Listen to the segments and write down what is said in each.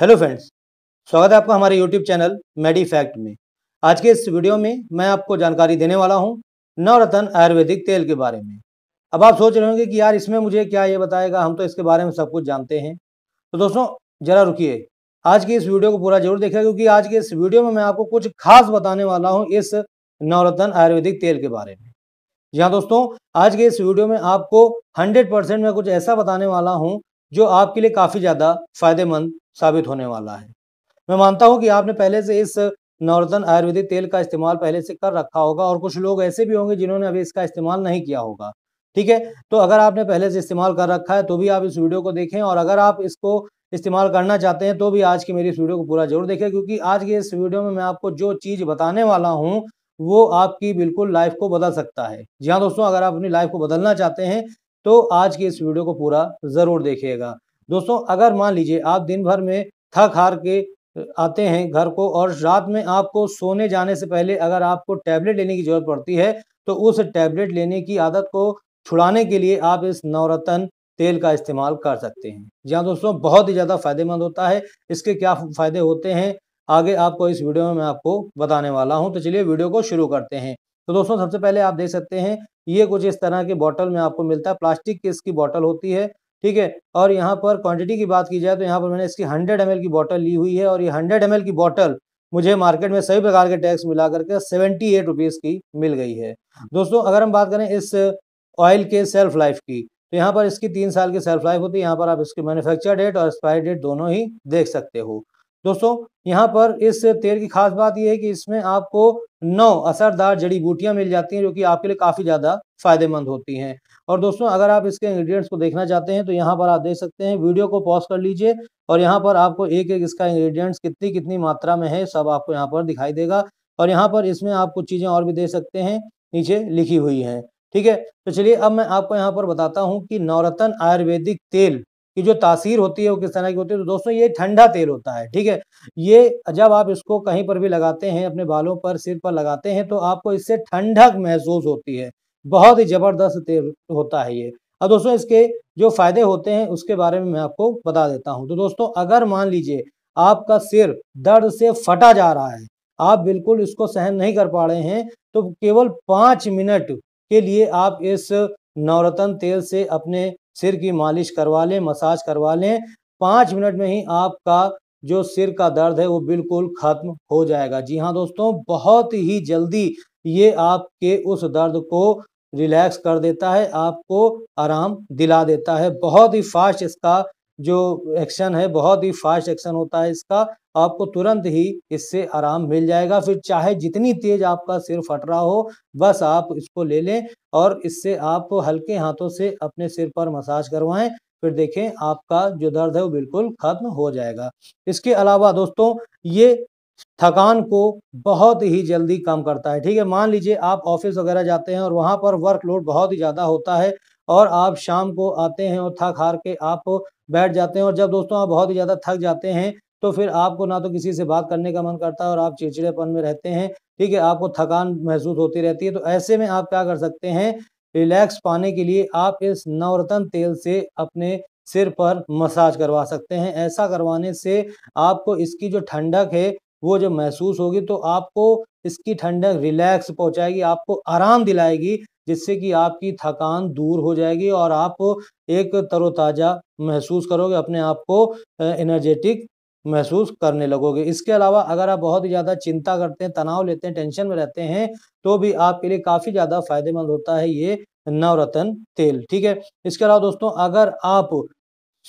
hello friends स्वागत है आपका हमारे यूट्यूब चैनल मेडिफैक्ट में आज के इस वीडियो में मैं आपको जानकारी देने वाला हूँ नवरत्न आयुर्वेदिक तेल के बारे में अब आप सोच रहे होंगे कि यार इसमें मुझे क्या ये बताएगा हम तो इसके बारे में सब कुछ जानते हैं तो दोस्तों ज़रा रुकिए आज की इस वीडियो को पूरा जरूर देखिएगा क्योंकि आज के इस वीडियो में मैं आपको कुछ खास बताने वाला हूँ इस नवरत्न आयुर्वेदिक तेल के बारे में जी हाँ दोस्तों आज के इस वीडियो में आपको हंड्रेड परसेंट मैं कुछ ऐसा बताने वाला हूँ जो आपके लिए काफ़ी ज़्यादा फायदेमंद साबित होने वाला है मैं मानता हूँ कि आपने पहले से इस नॉर्दर्न आयुर्वेदिक तेल का इस्तेमाल पहले से कर रखा होगा और कुछ लोग ऐसे भी होंगे जिन्होंने अभी इसका इस्तेमाल नहीं किया होगा ठीक है तो अगर आपने पहले से इस्तेमाल कर रखा है तो भी आप इस वीडियो को देखें और अगर आप इसको इस्तेमाल करना चाहते हैं तो भी आज की मेरी इस वीडियो को पूरा जरूर देखें क्योंकि आज की इस वीडियो में मैं आपको जो चीज़ बताने वाला हूँ वो आपकी बिल्कुल लाइफ को बदल सकता है जी हाँ दोस्तों अगर आप अपनी लाइफ को बदलना चाहते हैं तो आज की इस वीडियो को पूरा ज़रूर देखिएगा दोस्तों अगर मान लीजिए आप दिन भर में थक हार के आते हैं घर को और रात में आपको सोने जाने से पहले अगर आपको टैबलेट लेने की ज़रूरत पड़ती है तो उस टैबलेट लेने की आदत को छुड़ाने के लिए आप इस नवरत्न तेल का इस्तेमाल कर सकते हैं जी हाँ दोस्तों बहुत ही ज़्यादा फायदेमंद होता है इसके क्या फ़ायदे होते हैं आगे आपको इस वीडियो में मैं आपको बताने वाला हूँ तो चलिए वीडियो को शुरू करते हैं तो दोस्तों सबसे पहले आप देख सकते हैं ये कुछ इस तरह की बॉटल में आपको मिलता है प्लास्टिक की इसकी बॉटल होती है ठीक है और यहाँ पर क्वांटिटी की बात की जाए तो यहाँ पर मैंने इसकी हंड्रेड एम की बॉटल ली हुई है और ये हंड्रेड एम की बॉटल मुझे मार्केट में सभी प्रकार के टैक्स मिला करके सेवेंटी एट रुपीज़ की मिल गई है दोस्तों अगर हम बात करें इस ऑयल के सेल्फ लाइफ की तो यहाँ पर इसकी तीन साल की सेल्फ लाइफ होती है यहाँ पर आप इसके मैनुफैक्चर डेट और एक्सपायरी डेट दोनों ही देख सकते हो दोस्तों यहाँ पर इस तेल की खास बात यह है कि इसमें आपको नौ असरदार जड़ी बूटियाँ मिल जाती हैं जो कि आपके लिए काफ़ी ज़्यादा फायदेमंद होती हैं और दोस्तों अगर आप इसके इंग्रेडिएंट्स को देखना चाहते हैं तो यहाँ पर आप देख सकते हैं वीडियो को पॉज कर लीजिए और यहाँ पर आपको एक एक इसका इंग्रेडियंट्स कितनी कितनी मात्रा में है सब आपको यहाँ पर दिखाई देगा और यहाँ पर इसमें आप कुछ चीज़ें और भी दे सकते हैं नीचे लिखी हुई है ठीक है तो चलिए अब मैं आपको यहाँ पर बताता हूँ कि नवरत्न आयुर्वेदिक तेल की जो तासीर होती है वो किस तरह की होती है तो दोस्तों ये ठंडा तेल होता है ठीक है ये जब आप इसको कहीं पर भी लगाते हैं अपने बालों पर सिर पर लगाते हैं तो आपको इससे ठंडक महसूस होती है बहुत ही ज़बरदस्त तेल होता है ये अब दोस्तों इसके जो फ़ायदे होते हैं उसके बारे में मैं आपको बता देता हूँ तो दोस्तों अगर मान लीजिए आपका सिर दर्द से फटा जा रहा है आप बिल्कुल इसको सहन नहीं कर पा रहे हैं तो केवल पाँच मिनट के लिए आप इस नवरत्न तेल से अपने सिर की मालिश करवा लें मसाज करवा लें पाँच मिनट में ही आपका जो सिर का दर्द है वो बिल्कुल खत्म हो जाएगा जी हाँ दोस्तों बहुत ही जल्दी ये आपके उस दर्द को रिलैक्स कर देता है आपको आराम दिला देता है बहुत ही फास्ट इसका जो एक्शन है बहुत ही फास्ट एक्शन होता है इसका आपको तुरंत ही इससे आराम मिल जाएगा फिर चाहे जितनी तेज आपका सिर फट रहा हो बस आप इसको ले लें और इससे आप हल्के हाथों से अपने सिर पर मसाज करवाएं फिर देखें आपका जो दर्द है वो बिल्कुल खत्म हो जाएगा इसके अलावा दोस्तों ये थकान को बहुत ही जल्दी कम करता है ठीक है मान लीजिए आप ऑफिस वगैरह जाते हैं और वहाँ पर वर्कलोड बहुत ही ज़्यादा होता है और आप शाम को आते हैं और थक हार के आप बैठ जाते हैं और जब दोस्तों आप बहुत ही ज़्यादा थक जाते हैं तो फिर आपको ना तो किसी से बात करने का मन करता है और आप चिड़चिड़ेपन में रहते हैं ठीक है आपको थकान महसूस होती रहती है तो ऐसे में आप क्या कर सकते हैं रिलैक्स पाने के लिए आप इस नवरत्न तेल से अपने सिर पर मसाज करवा सकते हैं ऐसा करवाने से आपको इसकी जो ठंडक है वो जब महसूस होगी तो आपको इसकी ठंडक रिलैक्स पहुंचाएगी आपको आराम दिलाएगी जिससे कि आपकी थकान दूर हो जाएगी और आप एक तरोताज़ा महसूस करोगे अपने आप को एनर्जेटिक महसूस करने लगोगे इसके अलावा अगर आप बहुत ही ज़्यादा चिंता करते हैं तनाव लेते हैं टेंशन में रहते हैं तो भी आपके लिए काफ़ी ज़्यादा फायदेमंद होता है ये नवरत्न तेल ठीक है इसके अलावा दोस्तों अगर आप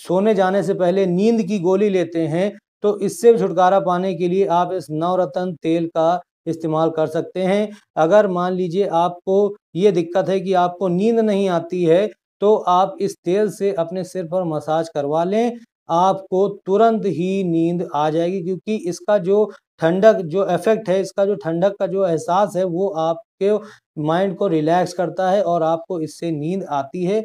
सोने जाने से पहले नींद की गोली लेते हैं तो इससे छुटकारा पाने के लिए आप इस नवरत्न तेल का इस्तेमाल कर सकते हैं अगर मान लीजिए आपको ये दिक्कत है कि आपको नींद नहीं आती है तो आप इस तेल से अपने सिर पर मसाज करवा लें आपको तुरंत ही नींद आ जाएगी क्योंकि इसका जो ठंडक जो इफेक्ट है इसका जो ठंडक का जो एहसास है वो आपके माइंड को रिलैक्स करता है और आपको इससे नींद आती है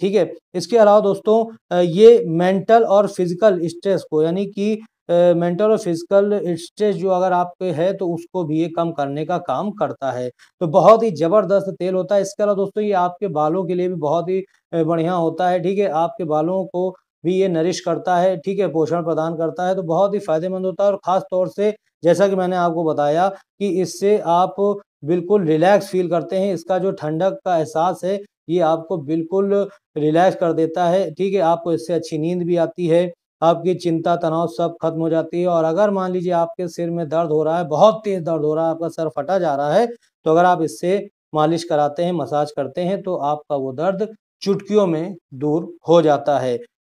ठीक है इसके अलावा दोस्तों ये मेंटल और फिजिकल स्ट्रेस को यानी कि मेंटल और फिजिकल स्ट्रेस जो अगर आपके है तो उसको भी ये कम करने का काम करता है तो बहुत ही ज़बरदस्त तेल होता है इसके अलावा दोस्तों ये आपके बालों के लिए भी बहुत ही बढ़िया होता है ठीक है आपके बालों को भी ये नरिश करता है ठीक है पोषण प्रदान करता है तो बहुत ही फायदेमंद होता है और ख़ास तौर से जैसा कि मैंने आपको बताया कि इससे आप बिल्कुल रिलैक्स फील करते हैं इसका जो ठंडक का एहसास है ये आपको बिल्कुल रिलैक्स कर देता है ठीक है आपको इससे अच्छी नींद भी आती है आपकी चिंता तनाव सब खत्म हो जाती है और अगर मान लीजिए आपके सिर में दर्द हो रहा है बहुत तेज दर्द हो रहा है आपका सर फटा जा रहा है तो अगर आप इससे मालिश कराते हैं मसाज करते हैं तो आपका वो दर्द चुटकियों में दूर हो जाता है